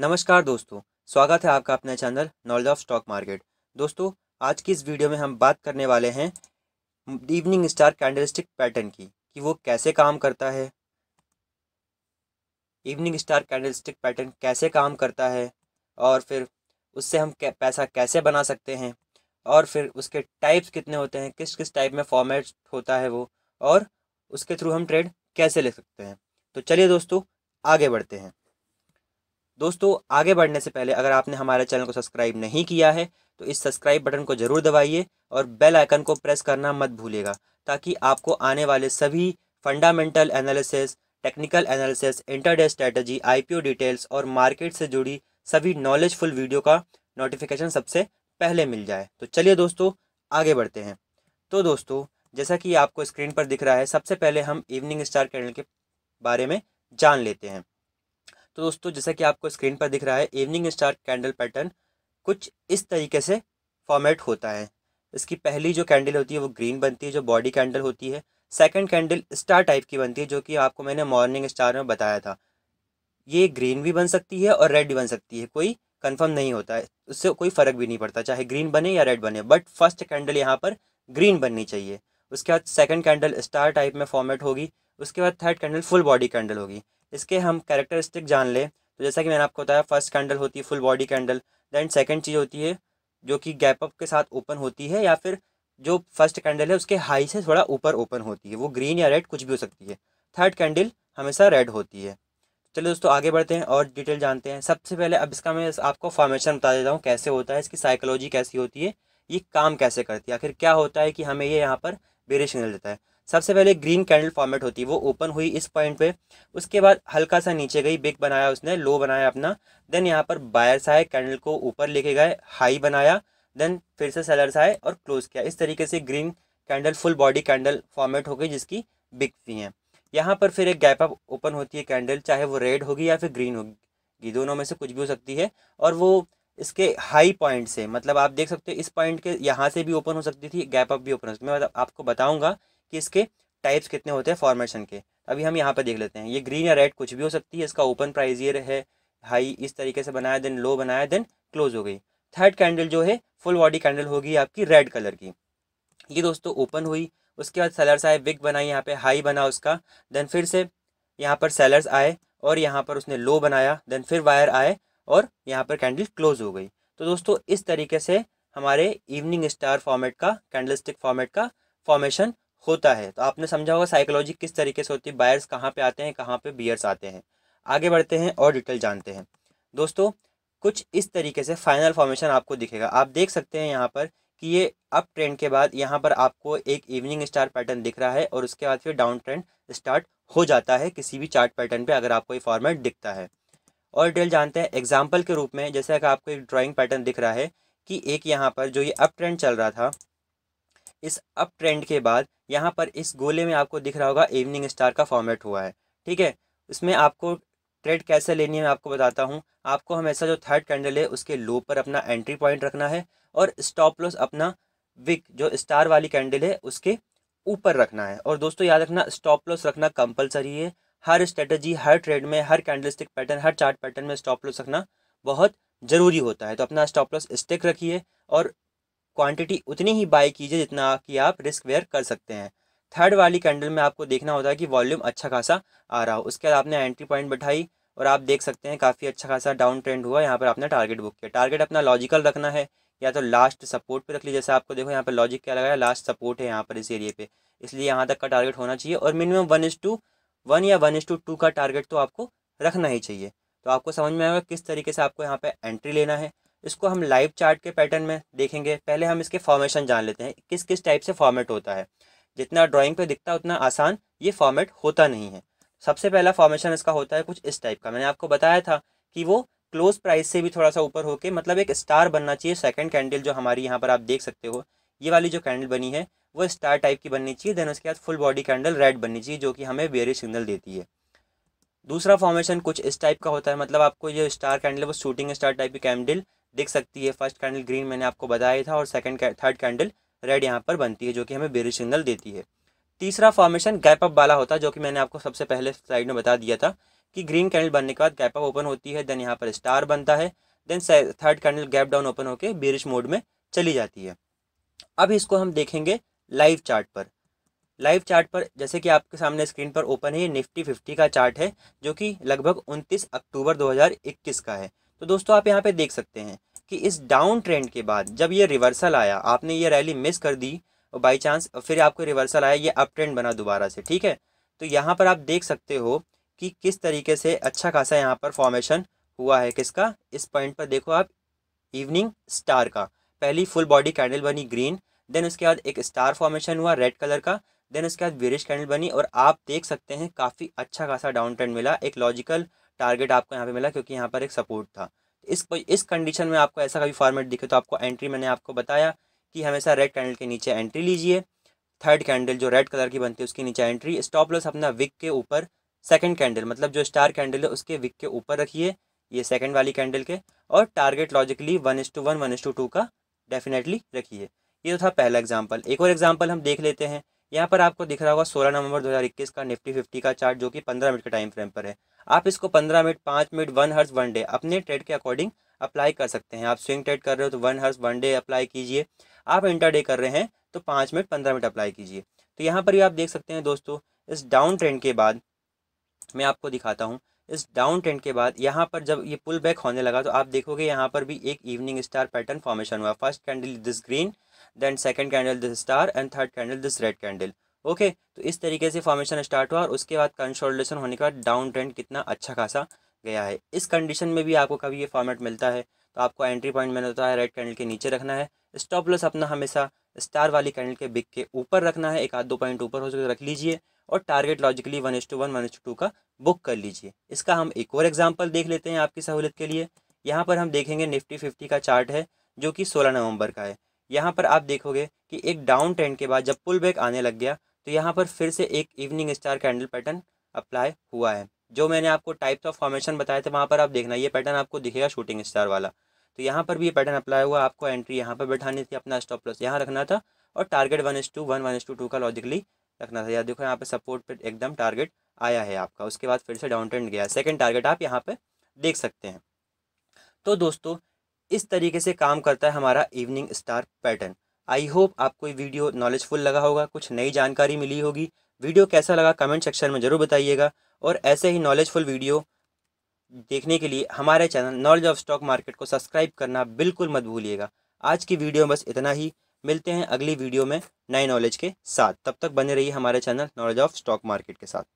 नमस्कार दोस्तों स्वागत है आपका अपना channel knowledge of stock market दोस्तों आज की इस वीडियो में हम बात करने वाले हैं इवनिंग स्टार कैंडलस्टिक पैटर्न की कि वो कैसे काम करता है इवनिंग स्टार कैंडलस्टिक पैटर्न कैसे काम करता है और फिर उससे हम कै, पैसा कैसे बना सकते हैं और फिर उसके टाइप्स कितने होते हैं किस किस टाइप में फॉर्मेट होता है वो और उसके थ्रू हम ट्रेड कैसे ले सकते हैं तो चलिए दोस्तों आगे बढ़ते हैं दोस्तों आगे बढ़ने से पहले अगर आपने हमारे चैनल को सब्सक्राइब नहीं किया है तो इस सब्सक्राइब बटन को ज़रूर दबाइए और बेल आइकन को प्रेस करना मत भूलेगा ताकि आपको आने वाले सभी fundamental analysis technical analysis intraday strategy IPO details और मार्केट से जुड़ी सभी नॉलेजफुल वीडियो का नोटिफिकेशन सबसे पहले मिल जाए तो चलिए दोस्तों आगे बढ़ते हैं तो दोस्तों जैसा कि आपको स्क्रीन पर दिख रहा है सबसे पहले हम इवनिंग स्टार कैंडल के बारे में जान लेते हैं तो दोस्तों जैसा कि आपको स्क्रीन पर दिख रहा है इवनिंग स्टार कैंडल पैटर्न कुछ इस तरीके से फॉर्मेट होता है इसकी पहली जो कैंडल होती है वो ग्रीन बनती है जो बॉडी कैंडल होती है सेकंड कैंडल स्टार टाइप की बनती है जो कि आपको मैंने मॉर्निंग स्टार में बताया था ये ग्रीन भी बन सकती है और रेड भी बन सकती है कोई कंफर्म नहीं होता है उससे कोई फ़र्क भी नहीं पड़ता चाहे ग्रीन बने या रेड बने बट फर्स्ट कैंडल यहाँ पर ग्रीन बननी चाहिए उसके बाद सेकंड कैंडल स्टार टाइप में फॉर्मेट होगी उसके बाद third candle full body candle होगी इसके हम कैरेक्टरिस्टिक जान लें तो जैसा कि मैंने आपको बताया फर्स्ट कैंडल होती है full body candle then second चीज़ होती है जो कि गैप अप के साथ ओपन होती है या फिर जो फर्स्ट कैंडल है उसके हाई से थोड़ा ऊपर ओपन होती है वो ग्रीन या रेड कुछ भी हो सकती है थर्ड कैंडल हमेशा रेड होती है चलो दोस्तों आगे बढ़ते हैं और डिटेल जानते हैं सबसे पहले अब इसका मैं आपको फॉर्मेशन बता देता हूँ कैसे होता है इसकी साइकोलॉजी कैसी होती है ये काम कैसे करती है आखिर क्या होता है कि हमें ये यहाँ पर बेरिश सिग्नल देता है सबसे पहले ग्रीन कैंडल फॉर्मेट होती है वो ओपन हुई इस पॉइंट पे उसके बाद हल्का सा नीचे गई बिग बनाया उसने लो बनाया अपना देन यहाँ पर बायर्स आए कैंडल को ऊपर लेके गए हाई बनाया देन फिर से सेलर्स आए और क्लोज किया इस तरीके से green candle full body candle format हो गई जिसकी बिग फी है यहाँ पर फिर एक गैप अप ओपन होती है कैंडल चाहे वो रेड होगी या फिर ग्रीन होगी दोनों में से कुछ भी हो सकती है और वो इसके हाई पॉइंट से मतलब आप देख सकते हो इस पॉइंट के यहाँ से भी ओपन हो सकती थी गैप अप भी ओपन हो सकती मैं आपको बताऊंगा कि इसके टाइप्स कितने होते हैं फॉर्मेशन के अभी हम यहाँ पर देख लेते हैं ये ग्रीन या रेड कुछ भी हो सकती है इसका ओपन प्राइस ये है हाई इस तरीके से बनाया देन लो बनाया देन क्लोज हो गई थर्ड कैंडल जो है फुल बॉडी कैंडल होगी आपकी रेड कलर की ये दोस्तों ओपन हुई उसके बाद सेलर्स आए विग बनाई यहाँ पे हाई बना उसका देन फिर से यहाँ पर सेलर्स आए और यहाँ पर उसने लो बनाया देन फिर वायर आए और यहाँ पर कैंडल क्लोज हो गई तो दोस्तों इस तरीके से हमारे इवनिंग स्टार फॉर्मेट का कैंडलस्टिक फॉर्मेट का फॉर्मेशन होता है तो आपने समझा होगा साइकोलॉजी किस तरीके से होती है बायर्स कहाँ पे आते हैं कहाँ पे बियर्स आते हैं आगे बढ़ते हैं और डिटेल जानते हैं दोस्तों कुछ इस तरीके से फाइनल फॉर्मेशन आपको दिखेगा आप देख सकते हैं यहाँ पर कि ये अप ट्रेंड के बाद यहाँ पर आपको एक इवनिंग स्टार पैटर्न दिख रहा है और उसके बाद फिर डाउन ट्रेंड स्टार्ट हो जाता है किसी भी चार्ट पैटर्न पे अगर आपको ये फॉर्मेट दिखता है और डिटेल जानते हैं एग्जाम्पल के रूप में जैसे कि आपको एक ड्राइंग पैटर्न दिख रहा है कि एक यहाँ पर जो ये अप ट्रेंड चल रहा था इस अप ट्रेंड के बाद यहाँ पर इस गोले में आपको दिख रहा होगा इवनिंग स्टार का फॉर्मेट हुआ है ठीक है इसमें आपको ट्रेड कैसे लेनी है मैं आपको बताता हूँ आपको हमेशा जो थर्ड कैंडल है उसके लो पर अपना एंट्री पॉइंट रखना है और स्टॉप लॉस अपना विक जो स्टार वाली कैंडल है उसके ऊपर रखना है और दोस्तों याद रखना स्टॉप लॉस रखना कंपलसरी है हर स्ट्रेटजी हर ट्रेड में हर कैंडलस्टिक पैटर्न हर चार्ट पैटर्न में स्टॉप लॉस रखना बहुत ज़रूरी होता है तो अपना स्टॉप लॉस स्टिक रखिए और क्वांटिटी उतनी ही बाई कीजिए जितना कि आप रिस्क वेयर कर सकते हैं थर्ड वाली कैंडल में आपको देखना होता है कि वॉल्यूम अच्छा खासा आ रहा हो उसके बाद आपने एंट्री पॉइंट बैठाई और आप देख सकते हैं काफ़ी अच्छा खासा डाउन ट्रेंड हुआ यहाँ पर आपने टारगेट बुक किया टारगेट अपना लॉजिकल रखना है या तो लास्ट सपोर्ट पे रख लीजिए जैसे आपको देखो यहाँ पर लॉजिक क्या लगाया लास्ट सपोर्ट है यहाँ पर इस एरिए पे इसलिए यहाँ तक का टारगेट होना चाहिए और minimum one is to one या वन इज टू टू का टारगेट तो आपको रखना ही चाहिए तो आपको समझ में आएगा किस तरीके से आपको यहाँ पर एंट्री लेना है इसको हम लाइव चार्ट के पैटर्न में देखेंगे पहले हम इसके फॉर्मेशन जान लेते हैं किस किस टाइप से फॉर्मेट होता है जितना ड्राइंग पे दिखता है उतना आसान ये फॉर्मेट होता नहीं है सबसे पहला फॉर्मेशन इसका होता है कुछ इस टाइप का मैंने आपको बताया था कि वो क्लोज प्राइस से भी थोड़ा सा ऊपर होके मतलब एक स्टार बनना चाहिए सेकेंड कैंडल जो हमारी यहाँ पर आप देख सकते हो ये वाली जो कैंडल बनी है वो स्टार टाइप की बननी चाहिए देन उसके बाद फुल बॉडी कैंडल रेड बननी चाहिए जो कि हमें वेरी सिग्नल देती है दूसरा फॉर्मेशन कुछ इस टाइप का होता है मतलब आपको ये स्टार कैंडल वो शूटिंग स्टार टाइप की कैंडल दिख सकती है फर्स्ट कैंडल ग्रीन मैंने आपको बताया था और सेकेंड थर्ड कैंडल रेड यहाँ पर बनती है जो कि हमें बेरिश सिग्नल देती है तीसरा फॉर्मेशन गैप अप वाला होता है जो कि मैंने आपको सबसे पहले स्लाइड में बता दिया था कि ग्रीन कैंडल बनने के बाद गैप अप ओपन होती है देन यहाँ पर स्टार बनता है then third candle gap down open होकर बेरिश मोड में चली जाती है अब इसको हम देखेंगे लाइव चार्ट पर लाइव चार्ट पर जैसे कि आपके सामने स्क्रीन पर ओपन है ये निफ्टी फिफ्टी का चार्ट है जो कि लगभग 29 अक्टूबर 2021 का है तो दोस्तों आप यहाँ पे देख सकते हैं कि इस डाउन ट्रेंड के बाद जब ये रिवर्सल आया आपने ये रैली मिस कर दी और बाई चांस फिर आपको रिवर्सल आया ये अप ट्रेंड बना दोबारा से ठीक है तो यहाँ पर आप देख सकते हो कि किस तरीके से अच्छा खासा यहाँ पर फॉर्मेशन हुआ है किसका इस पॉइंट पर देखो आप इवनिंग स्टार का पहली फुल बॉडी कैंडल बनी ग्रीन देन उसके बाद एक स्टार फॉर्मेशन हुआ रेड कलर का देन उसके बाद वेरिश कैंडल बनी और आप देख सकते हैं काफ़ी अच्छा खासा डाउन ट्रेंड मिला एक लॉजिकल टारगेट आपको यहाँ पे मिला क्योंकि यहाँ पर एक सपोर्ट था इस इस कंडीशन में आपको ऐसा कभी फॉर्मेट दिखे तो आपको एंट्री मैंने आपको बताया कि हमेशा रेड कैंडल के नीचे एंट्री लीजिए थर्ड कैंडल जो रेड कलर की बनती है उसके नीचे एंट्री स्टॉप लॉस अपना विक के ऊपर सेकंड कैंडल मतलब जो स्टार कैंडल है उसके विक के ऊपर रखिए ये सेकंड वाली कैंडल के और target logically one is to one one is to two का डेफिनेटली रखिए ये तो था पहला एग्जाम्पल एक और एग्जाम्पल हम देख लेते हैं यहाँ पर आपको दिख रहा होगा सोलह नवंबर 2021 का निफ्टी फिफ्टी का चार्ट जो कि पंद्रह मिनट के टाइम फ्रेम पर है आप इसको पंद्रह मिनट पाँच minute one hours one day अपने ट्रेड के अकॉर्डिंग अप्लाई कर सकते हैं आप स्विंग ट्रेड कर रहे हो तो one hours one day apply कीजिए आप डे कर रहे हैं तो पाँच मिनट पंद्रह मिनट अप्लाई कीजिए तो यहाँ पर भी आप देख सकते हैं दोस्तों इस डाउन ट्रेंड के बाद मैं आपको दिखाता हूँ इस डाउन ट्रेंड के बाद यहाँ पर जब ये पुल बैक होने लगा तो आप देखोगे यहाँ पर भी एक इवनिंग स्टार पैटर्न फॉर्मेशन हुआ first candle this green then second candle this star and third candle this red candle okay तो इस तरीके से फॉर्मेशन स्टार्ट हुआ और उसके बाद कंसोलिडेशन होने के बाद डाउन ट्रेंड कितना अच्छा खासा गया है इस कंडीशन में भी आपको कभी ये फॉर्मेट मिलता है तो आपको एंट्री पॉइंट मिल होता है रेड कैंडल के नीचे रखना है स्टॉप लॉस अपना हमेशा स्टार वाली कैंडल के बिक के ऊपर रखना है एक आध दो पॉइंट ऊपर हो सके तो रख लीजिए और target logically one is to one one is two का बुक कर लीजिए इसका हम एक और एग्जाम्पल देख लेते हैं आपकी सहूलत के लिए यहाँ पर हम देखेंगे निफ्टी फिफ्टी का चार्ट है जो कि सोलह नवंबर का है यहाँ पर आप देखोगे कि एक डाउन ट्रेंड के बाद जब पुल बैक आने लग गया तो यहाँ पर फिर से एक evening star candle pattern apply हुआ है जो मैंने आपको टाइप्स ऑफ फॉर्मेशन बताए थे वहाँ पर आप देखना ये पैटर्न आपको दिखेगा शूटिंग स्टार वाला तो यहाँ पर भी ये पैटर्न अप्लाई हुआ आपको एंट्री यहाँ पर बैठानी थी अपना स्टॉप लॉस यहाँ रखना था और target one is to one one is to two का लॉजिकली रखना था या देखो यहाँ पे सपोर्ट पे एकदम टारगेट आया है आपका उसके बाद फिर से डाउन ट्रेंड गया सेकेंड टारगेट आप यहाँ पर देख सकते हैं तो दोस्तों इस तरीके से काम करता है हमारा evening star pattern I hope आपको ये वीडियो नॉलेजफुल लगा होगा कुछ नई जानकारी मिली होगी वीडियो कैसा लगा कमेंट सेक्शन में ज़रूर बताइएगा और ऐसे ही नॉलेजफुल वीडियो देखने के लिए हमारे channel knowledge of stock market को सब्सक्राइब करना बिल्कुल मत भूलिएगा आज की वीडियो बस इतना ही मिलते हैं अगली वीडियो में नए नॉलेज के साथ तब तक बने रहिए हमारे channel knowledge of stock market के साथ